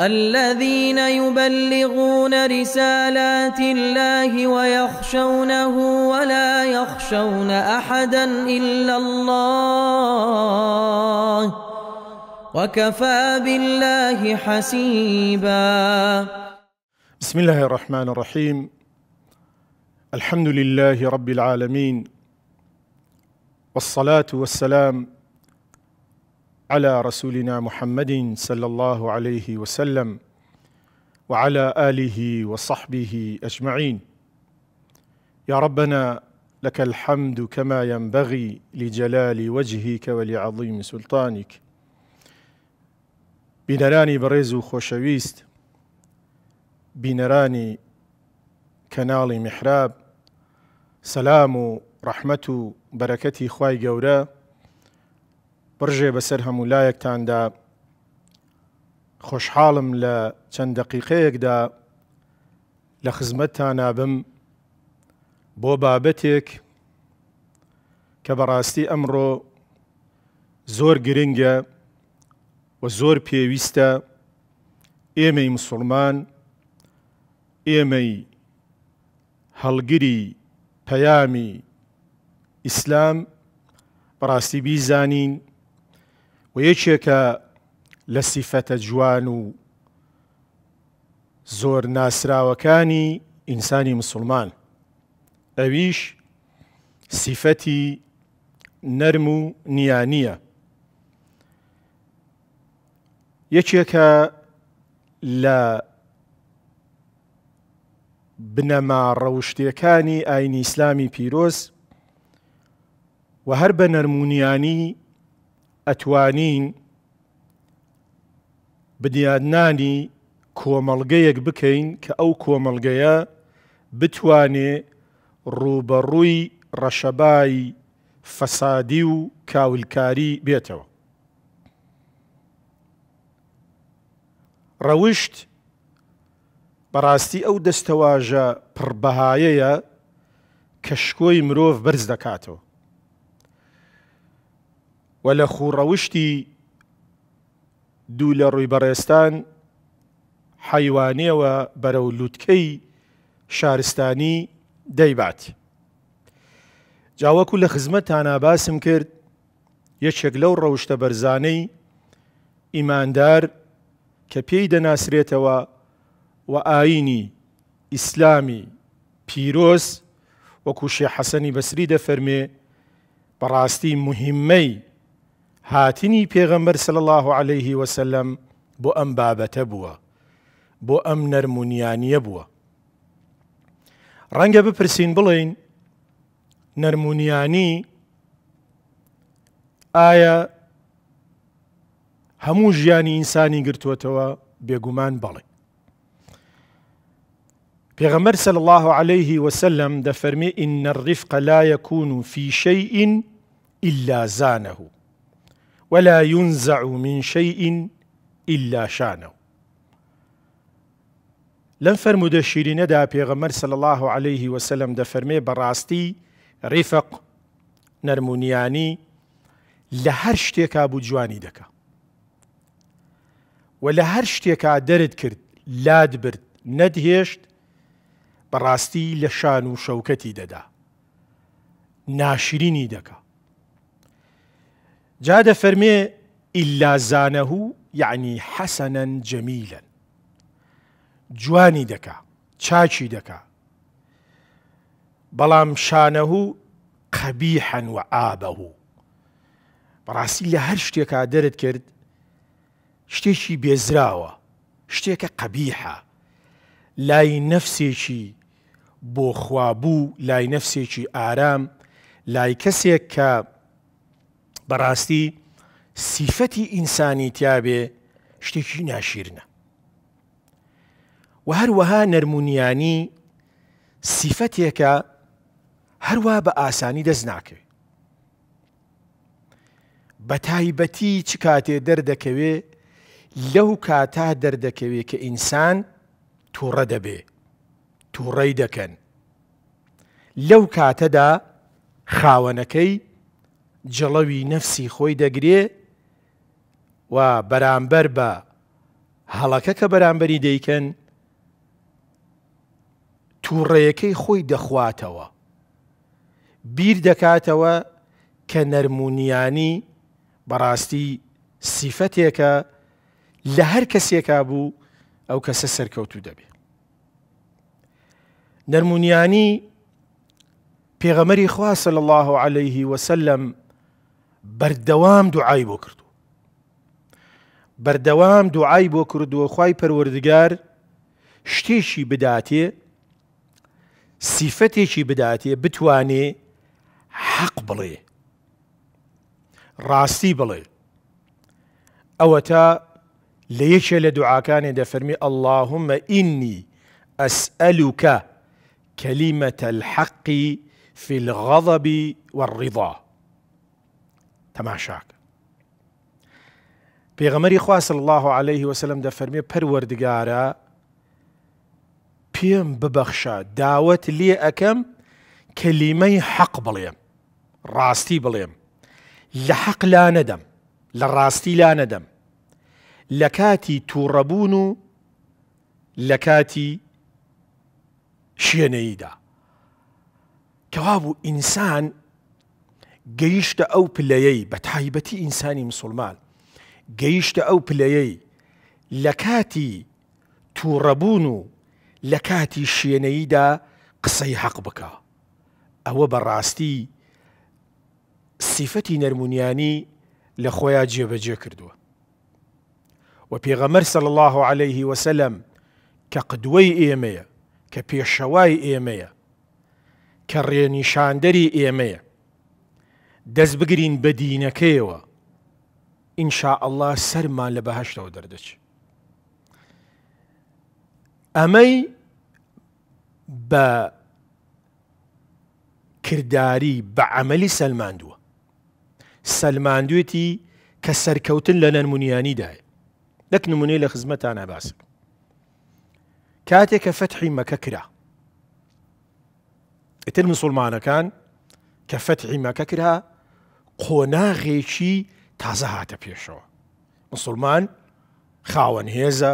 الذين يبلغون رسالات الله ويخشونه ولا يخشون احدا الا الله وكفى بالله حسيبا بسم الله الرحمن الرحيم الحمد لله رب العالمين والصلاه والسلام على رسولنا محمد صلى الله عليه وسلم وعلى اله وصحبه اجمعين يا ربنا لك الحمد كما ينبغي لجلال وجهك ولعظيم سلطانك بنراني بريزو خوشويست بنراني كنال محراب سلام رحمة بركتي خواي جورا بڕژێ بەسەر هەموو لایەکتاندا خۆشحاڵم لە چەند دەقیقەیەکدا لە خزمەتتان نابم بۆ بابەتێک کە بەڕاستی ئەمڕۆ زۆر گرنگە و زۆر پێویستە ئێمەی مسلمان ئێمەی هەڵگری پەیامی ئیسلام بەڕاستی بیزانین و یەکێکە لە سیفەتە جوان و زۆر ناسراوەکانی ئینسانی مسلمان ئەویش سیفەتی نەرم و نیانە یەکێکە لە بنەما ڕەوشتیەکانی ئاینی ئیسلامی پیرۆز و هەر بە نەرمونیانی ئەتوانین بدیانانی کۆمەلگەیەک بکەین کە ئەو کۆمەلگەیە بتوانێ ڕوبەڕووی ڕەشەبای فەسادی و کاولکاری بێتەوە. ڕەوشت بەڕاستی ئەو دەستەواژە پڕبەهایەیە کە شکۆی مرۆڤ برز دەکاتەوە. و لە خوڕەوشتی دوو لە ڕووی بەڕێستان حیوانەوە بەرەو لووتکەی شارستانی دەیبات. جاوەکو لە خزمەتانە باسم کرد یەکێک لەو ڕەوشتە بەرزانەی ئیماندار کە پێی دەناسرێتەوە و ئاینی ئیسلامی پیرۆز وەکو شێ حەسەنی بەسری دەفەرمێ بەڕاستی مهمەی هاتني پیغمبر صلى الله عليه وسلم بو ام بابەتە بووە بو ام نەرمونیانە بووە ڕەنگە بپرسين بلين نرمونياني ئایا همو جياني انساني گرتوتوا بيگومان بەڵێ پیغمبر صلى الله عليه وسلم دفرمي ان الرفق لا يكون في شيء إلا زانه ولا ينزع من شيء إلا شانه دا شيرين دا پیغمبر صلى الله عليه وسلم دا فرمي براستي رفق نرمونياني لهرش تيكا بوو دكا دەکا و لە هەر شتێکا کرد لاد برد ندهشت براستي لشانو شوكتي و ناشريني دەدا جا دەفەرمێ ئللا زانەه یعنی حەسەنەن جەمیلەن جوانی دەکا چاچی دەکا بەڵام شانەه قەبیحەن و ئابەه بەڕاستی لە هەر شتێکا دەرت کرد شتێکی بێزراوە شتێکە قەبیحە لای نەفسێکی بۆ خوابوو لای نەفسێکی ئارام لای کەسێک کە بەڕاستی سیفەتی ئینسانی تیاابێ شتێکی ناشیرنە. و هەروەها نەرمونیانی سیفەتێکە هەروە بە ئاسانی دەست ناکەوێت. بە تایبەتی چ کاتێ دەردەکەوێ لەو کاتا دەردەکەوێت کە ئینسان تووڕە دەبێ تووڕەی دەکەن لەو کاتەدا خاوەنەکەی جڵەوی نەفسی خۆی دەگرێ و بەرامبەر بە هەڵەکە کە بەرامبەری دەیکەن تووڕێیەکەی خۆی دەخواتەوە بیر دەکاتەوە کە نەرمونیانی بەڕاستی سیفەتێکە لە هەر کەسێکا بوو ئەو کەسە سەرکەوتو دەبێ نەرمونیانی پێغەمەری خواصل الله عليه وسلم بەردەوام دوعای بۆ کردو بەردەوام دوعای بۆ کردووە خی پەروەردگار شتێکی بداتێ سیفەتێکی بداتێ بتوانێ حەق بڵێ ڕاستی بڵێ ئەوە تا لە یەکێ لە دوعاکانێ دەفەرمی ئەللهمە ئینی ئەسئلوکە کەلیمەتە الحەقی في الغضب والرضا تەماشاکە پێغەمەری خواصل الله عليه وسلم دەفەرمێ پەروەردگارە پێم ببەخشە داوت لێ ئەەکەم کەلیمەی حەق بڵێم ڕاستی بڵێم لە حەق لا نەدەم لە ڕاستی لا نەدەم لە کاتی تووڕەبوون و لە کاتی شوێنەییدا کەوا بوو ئینسان گەیشتە ئەو پلەیەی بە تایبەتی ئینسانی مسلمان گەیشتە ئەو پلەیەی لە کاتی تووڕەبوون و لە کاتی شوێنەیدا قسەی حەق بکە ئەوە بەڕاستی سیفەتی نەرمونیانی لە خۆیان جێبەجێ کردووە و پێغەمەر سەل الله عليه وسلم کە قدوەی ئێمەیە کە پێشەوای ئێمەیە کە ڕێنیشاندەری ئێمەیە دەست بگرین بە دینەکەیەوە ئینشاء الله سەرمان لە بەهشتەوە دەردەچ ئەمەی بە کردداری بە ئەعملی سەلماندووە سەلماندوێتی کە سەرکەوتن لە نەنمونیانیدایە دەک نمونەی لە خزمەتان ئاباس کاتێک کە فەتحی مەکە کرا ئتر مسلمانەکان کە فەتحی مەکە کرا قۆناغێکی تازە هاتە پێشەوە مسلمان خاوەن هێزە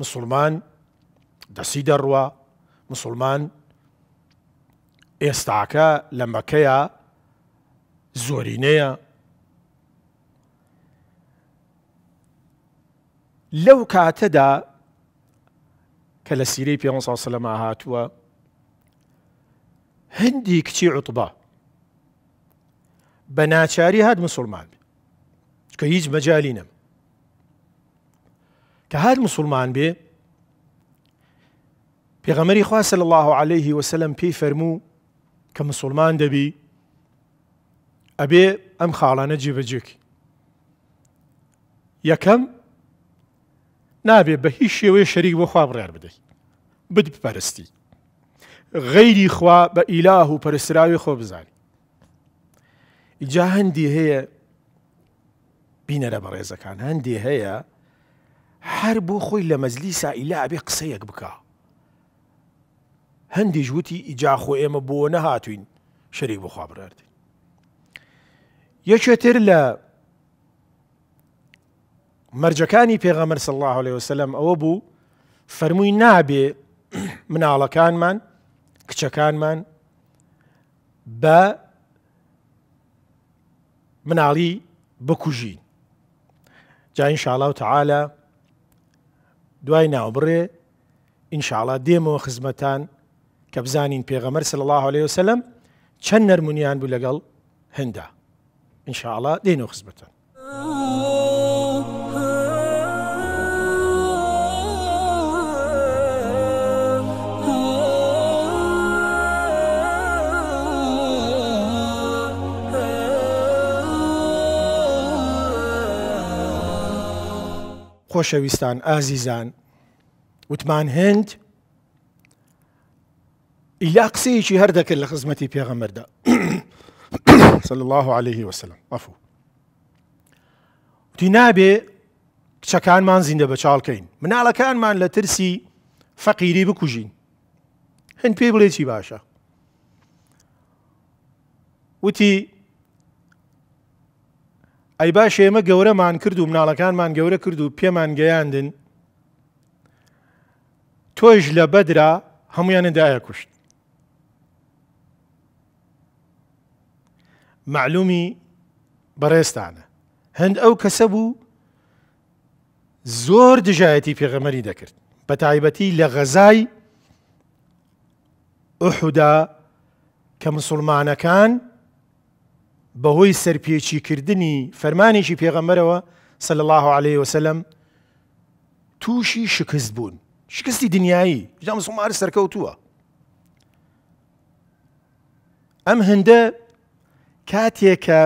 مسلمان دەسی دەڕوە مسلمان ئێستاکە لە مەکەیە زۆرینەیە لەو کاتەدا کە لە سیری پێ سا وسلم هاتووە هەندی کچی عوتبە بە ناچاری هات مسلمان کە هیچ مەجای نەم کە هات مسلمان بێ پێغەمەری خواسە لە الله عليه وسلم پێی فەرموو کە مسلمان دەبی ئەبێ ئەم خاڵانە جیبەجێکی یەکەم نابێت بە هیچ شێوەیە شەریک بۆ خوا بڕار بدەیت بد بپەرستی غەیری خوا بە ئیلاه و پەرسراوی خۆ بزانانی جا هەندی هەیە بینەرە بە ڕێزەکان هەندی هەیە هەر بۆ خۆی لە مەزلی سائیلا ئەبێ قسەیەک بکە هەندی ژووتی ئیجاخۆ ئێمە بۆ نەهاتوین شەریک بۆخوا بڕاردین یەکێتر لە مەرجەکانی پێغەمەر سڵ الله عليه وسلم ئەوە بوو فەرمووی نابێ مناڵەکانمان کچەکانمان بە مناڵی بکوژین جاین شاڵا و تەعاە دوای ناوبڕێ ئینشاءڵا دێمەوە خزمەتان کە بزانین پێغەمەر سل الله عليه وسلم چەند نەرمونیان بوو لەگەڵ هەندا ئینشاءڵا دێنەوە خزمەتان. خۆشەویستان ئازیزان وتمان هند ئیلا قسەیەکی هەر دەکرد لە خزمەتی پێغەمەردا صل الله عليه وسلم ئەفو وتی نابێ کچەکانمان زیندە بە من مناڵەکانمان لە ترسی فەقیری بکوژین هەند هند بڵێ چی باشە وتی ئەی باش ئێمە گەورەمان کرد و مناڵەکانمان گەورە کرد و پێمان گەیاندن تۆش لە بەدرا هەمویانەدایە کوشت معلومی بەڕێستانە هەند ئەو کەسە بوو زۆر دژایەتی پێغەمەری دەکرد بە تایبەتی لە غەزای ئوحدا کە مسلمانەکان بەهۆی سەرپێچیکردنی فەرمانێکی پێغەمەرەوە سل الله عليه وسلم تووشی شکست بوون شکستی دنیایی جا مسلمانمار سەرکەوتووە ئەم هەندە کاتێکە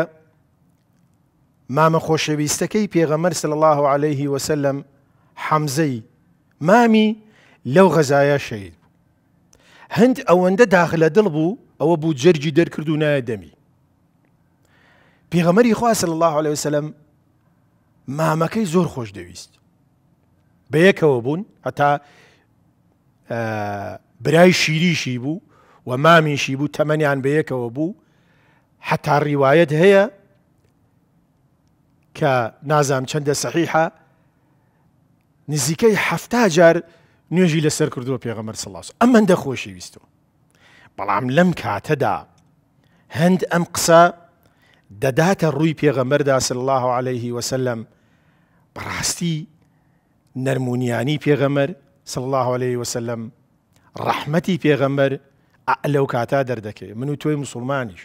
مامە خۆشەویستەکەی پێغەمەر سل الله عليه وسلم حەمزەی مامی لەو غەزایە شەید هەند ئەوەندە داخلە دڵ بوو ئەوە بوو جەرجی دەرکرد و نایە دەمی خواه صلی الله عليه وسلم زور خوش دویست به یک بوون حتی برای شیریشی بوو و مامیشی بوو تەمەنیان بەیەکەوە بوو حتا ڕیواەت هەیە کە نازام چەندە سەحیحە نزیکەی هەفتا جار نوێژی الله کردووە وسلم اما ئەمەندە ویستو ویستەوە بەڵام کاته دا هند ام قصه دەداتە ڕووی پێغەمەردا سل الله عليه وسلم بەڕاستی نەرمونیانی پێغەمەر سل الله عليه وسلم ڕەحمەتی پێغەمەر لەو کاتا دەردەکەی من و تۆی مسلمانیش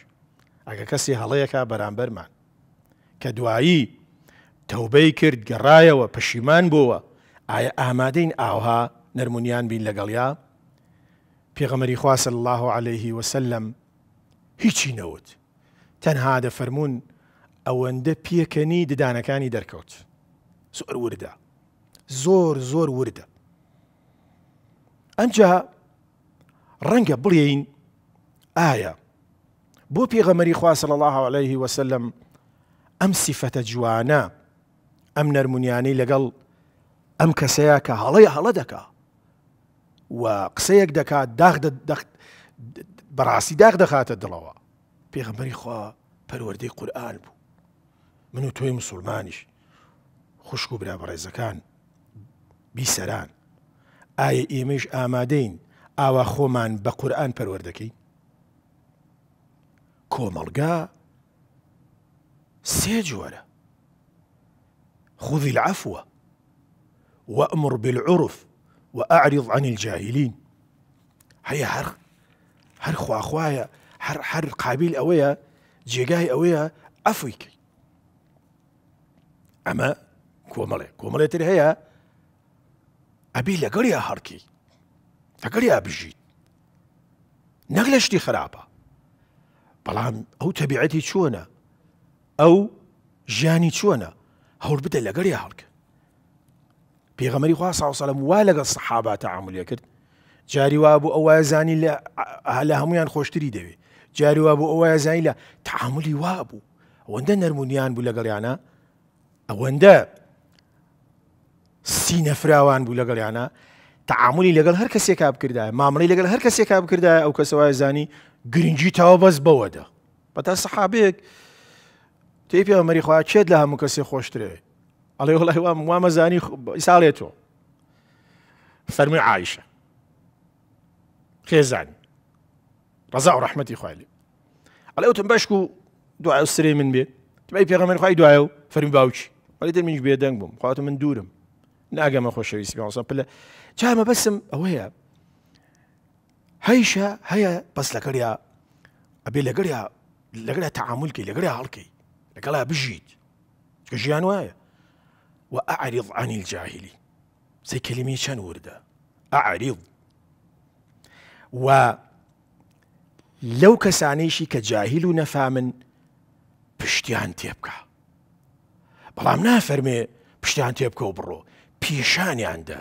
ئەگە کەسی هەڵەیەکە بەرامبەرمان کە دوایی تەوبەی کرد گەڕایەوە پەشیمان بووە ئایا ئامادەین ئاوها نەرمونیان بین لەگەڵیا پێغەمەری خواصل الله عليه وسلم هیچی نەوت تەنها دەفەرمونون ئەوەندە كاني ددانەکانی دەرکەوت ورده وردە زۆر زۆر وردە ئەمجا ڕەنگە بڵێین ئایا بۆ پێغەمەری صلى الله عليه وسلم ئەم سیفەتە جوانە ئەم نەرمونیانەی لەگەڵ ئەم کەسەیە کە هەڵەیە هەڵە دەکا و قسەیەک دەکات داغ بەڕاستی داغ دەخاتە دڵەوە پێغەمبەری خوا پەروەردەی قران بوو من و تۆی مسلمانیش خوشک و برابڕێزەکان بیسەران ئایا ئێمەش ئامادەین ئاوا خۆمان بە قورآن پەروەردەکەی کۆمەڵگا سێ خذ العفو وأمر بالعرف وأعرض عن الجاهلين هيا هر هر اخويا حر حر قابل اويا جيجاي اويا افويك اما كومالي كومالي تري هيا ابي لا غريا هاركي تغريا بجي نغلشتي خرابه بلان او تبعتي شونا او جاني شونا هور بدا لا غريا هارك بيغمري خواص صلى الله عليه الصحابه تعامل يكرت جاري وابو اوازاني لا هلا يان خوش تري جاریوا بوو ئەوەیە زانی لە تعاملی وا بوو ئەوەندە نەرمونیان بوو لەگەڵیانە ئەوەندە سینە فراوان بوو لەگەڵیانە تعاملی لەگەڵ هەر کەسێکا بکردایە مامەڵی لەگەڵ هەر کەسێکا بکردایە ئەو کەسەوە زانی گرنگجی تاوە بەس بەوەدا بەتا سەحابێک تێ پێمەری خوا چێت لە هەموو کەسێ خۆشترێ ئەڵێ وڵی وا وامەزانی ئیساڵێت تۆ فەرمی عیشە خێزانی ڕزا رحمتي ڕحمەتی خوالێ ئەڵێ وتم دعاء السري من سرێ تبعي بێ تبای پێغەمەر فرم باوشي و فەرمی باوکی بەڵی دەمینش بێدەنگ بووم خواتم من دوورم ناگەمە خۆشەویستی پێسە پلە چامە بەسم ئەوەیە هەیشە هەیە هيا بس لقريا ابي لقريا لقريا تعامل كي لقريا بژیت چکە ژیان وایە و واعرض عن الجاهلي سەی کللیمی شان ورده اعرض و لەو کەسانەیشی کە جاهیل و نەفامن پشتیان تێبکە. بەڵام نافەرمێ پشتیان تێبکە و بڕۆ پیشانیاندا.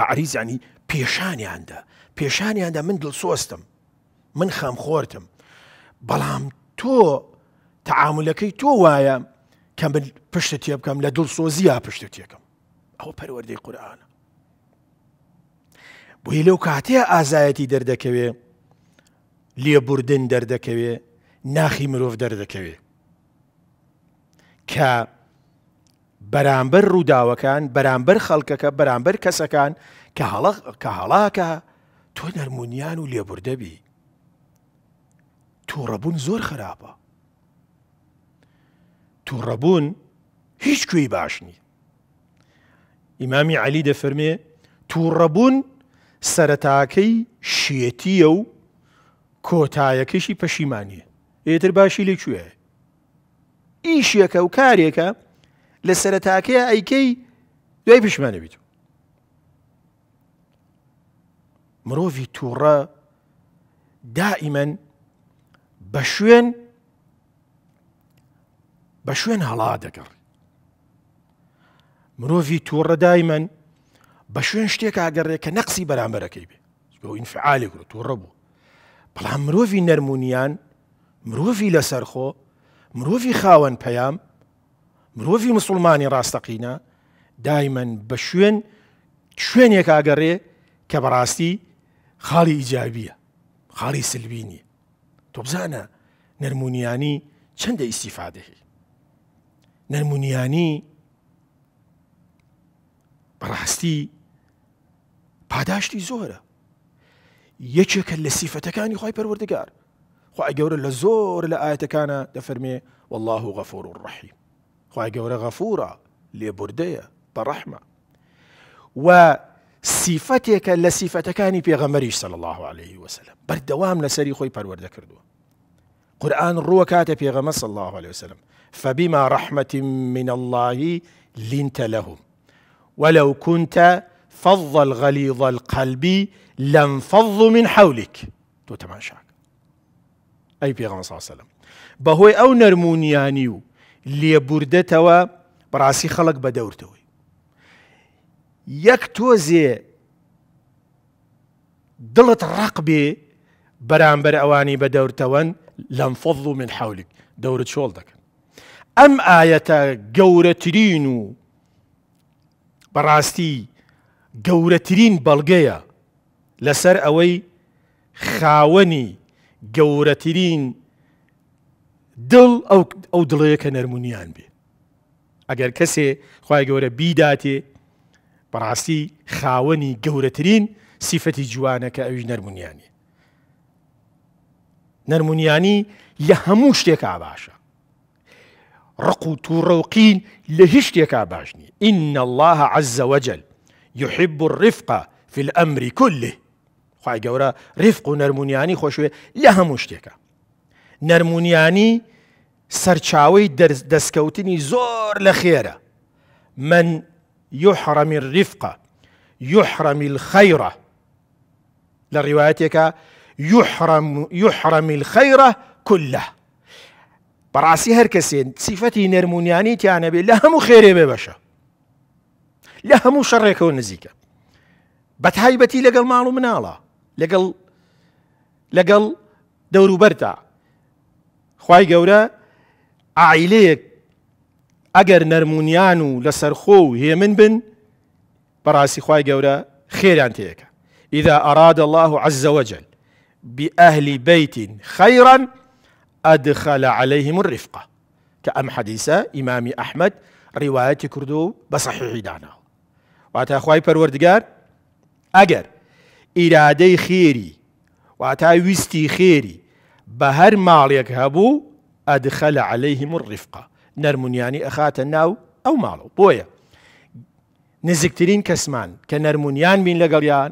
عریزانی پێشانیاندا پێشانیاندا من دڵ سۆستم من خەم خۆرتم بەڵام تۆ تەعااملەکەی تۆ وایە کە من پشتە تێ بکەم لە دڵ سۆزیە پشتە تێکم ئەوە پەروەەردەی قورآانە بۆی لەو کاتەیە ئازایەتی دەردەکەوێ لێبوردن دەردەکەوێ ناخی مرۆڤ دەردەکەوێ کە بەرامبەر ڕووداوەکان بەرامبەر خەڵکەکە بەرامبەر کەسەکان کە کە هەڵاکە تۆ نەرمونیان و لێبوردەبی تووڕەبوون زۆر خراپە تووڕەبوون هیچ کوێی باشنی ئیمامی علی دەفەرمێ تووڕەبوون سەرەتاکەی شێتیە و کۆتایەکەشی پەشیمانیە ئێتر باشی لێکوێ ئیشیەکە و کارێکە لە سەرەتاکەیە ئەیکەی دوای پشمانەبییت مرۆڤی تووڕە دائیمەن بە شوێن بە شوێن هەڵا دەگەڕ مرۆڤی تووڕە دایمەن بە شوێن شتێک ئاگەڕێککە نەقسی بەرامبەرەکەی بێ ئینفعالی کرد و ڕەبوو بەڵام مرۆڤی نەرمونیان مرۆڤی لەسەرخۆ مرۆڤی خاوەن پەیام مرۆڤی مسلمانی ڕاستەقینە دایمەن بە شوێن شوێنێک ئاگەڕێ کە بەڕاستی خاڵی ئیجابیە خاڵی سلبینی تۆ بزانە نەرمونیانی چەندە ئیسیفادەهی نەرمونیانی بەڕاستی پاداشتی زۆرە یەکێکە لە سیفەتەکانی خی پەروەردەگار خی گەورە لە زۆر لە ئاەتەکانە دەفەرمێ والله و غەفور و ڕحیم خی گەورە غەفورە لێبوردەیە بەڕەحمە و سیفەتێکە لە سیفەتەکانی پێغەمەریش سەل الله عليه وسلم بەردەوام لەسەری خۆی پەروەردە کردووە قورآن ڕووە کاتە پێغەمە سەل الله عليه وسلم فبما رحمة من الله لنت لهم ولو كنت فض الغليظ القلب لانفضوا من حولك تو تەماشاک شاك أي ساسەلم صلى الله عليه وسلم بهو أو خەڵک بە دەورتەوەی براسي خلق دڵت ڕق توزي بەرامبەر ئەوانی بە دەورتەوەن لەم فەض و من حولك دورت شولدك أم آية قورترينو براستي گەورەترین بەڵگەیە لەسەر ئەوەی خاوەنی گەورەترین دڵ ئەو دڵەیەکە نەرمونیان بێ ئەگەر کەسێ خی گەورە بیداتێ بەڕاستی خاوەنی گەورەترین سیفەتی جوانەکە ئەوی نەرمونیانی نەرمونیانی لە هەموو شتێکا باشە ڕق و تووڕەوقین لە هیچ شتێکا باش ئین الله يحب الرفقة في الأمر كله خی گەورە رفق و نەرمونیانی خۆشوێ لە هەموو شتێکە. نەرمونیانی سەرچاوی دەستکەوتنی من يحرم الرفقة يحرم الخيرة لروايتك يحرم يحرم الخيرة كله براسي هركسين صفتي نرمونياني نەرمونیانی تیانە بێ خيري هەموو لا هەموو شەڕێکەوە نزیکە بە تایبەتی لقل مالو و لقل لقل دورو برتا خی گەورە عائليك اگر نرمونيانو لسرخو هي من بن براسي بن بەڕاستی خير گەورە خێران إذا أراد الله الله وجل بأهل بيت خيرا أدخل عليهم الرفقة كأم حديثة إمام أحمد رواية كردو بصحيح دانا واتەخوای پەروەردگار ئەگەر ئیرادەی خێری واتا ویستی خێری بە هەر ماڵێک هەبوو ئەدخە لە عليهلەیهیم و ڕیفقا نەرمونیانی ئەخاتە ناو ئەو ماڵەوە بۆیە نزیکترین کەسمان کە نەرمونیان بین لەگەڵیان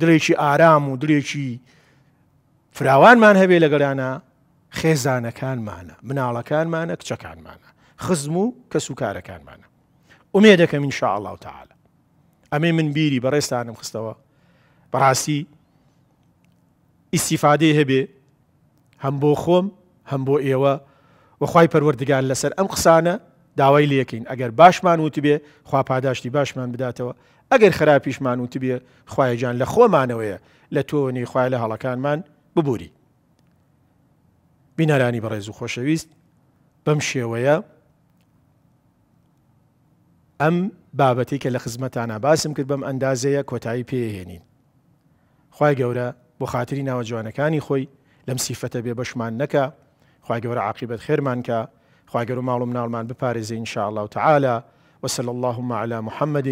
درێکی ئارام و درێکی فراوانمان هەبێ لەگەڵیانە خێزانەکانمانە مناڵەکانمانە کچەکانمانە خزم و کەسوکارەکانمانە ئومێ دەکەم انشاء الله تعال ئەمێ من بیری بە ڕێستانم خستەوە بەڕاستی ئیسیفادەی هەبێ هەم بۆ خۆم هەم بۆ ئێوە وەخوای پەروەردگار لەسەر ئەم قسانە داوای لەکەین ئەگەر باشمان وتی بێ خوا پاداشتی باشمان بداتەوە ئەگەر خراپیشمان وتی بێ خوایەجان لە خۆمانەوەیە لە تۆنی خوای لە هەڵەکانمان ببووری بینارانی بەڕێز و خۆشەویست بەم شێوەیە ئەم بابەتی کە لە خزمەتانە باسم کرد بەم ئەندازەیە کۆتایی پێهێنین خی گەورە بۆ خااتری ناوە جوانەکانی خۆی لەم سیفەتە بێ بەشمان نەکە خی گەورە عقیبەت خێرمان کە خی گەور و ماڵم ناڵمان بپارێزی انشاءله و تعاالە وصل الله على محمد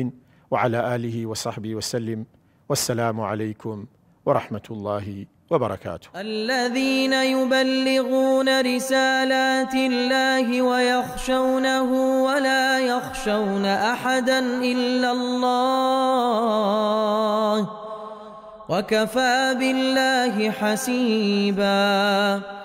وعلى آله وصحبه وسلم والسلام عليكم ورحمة الله وبركاته الذين يبلغون رسالات الله ويخشونه ولا يخشون أحدا إلا الله وكفى بالله حسيباً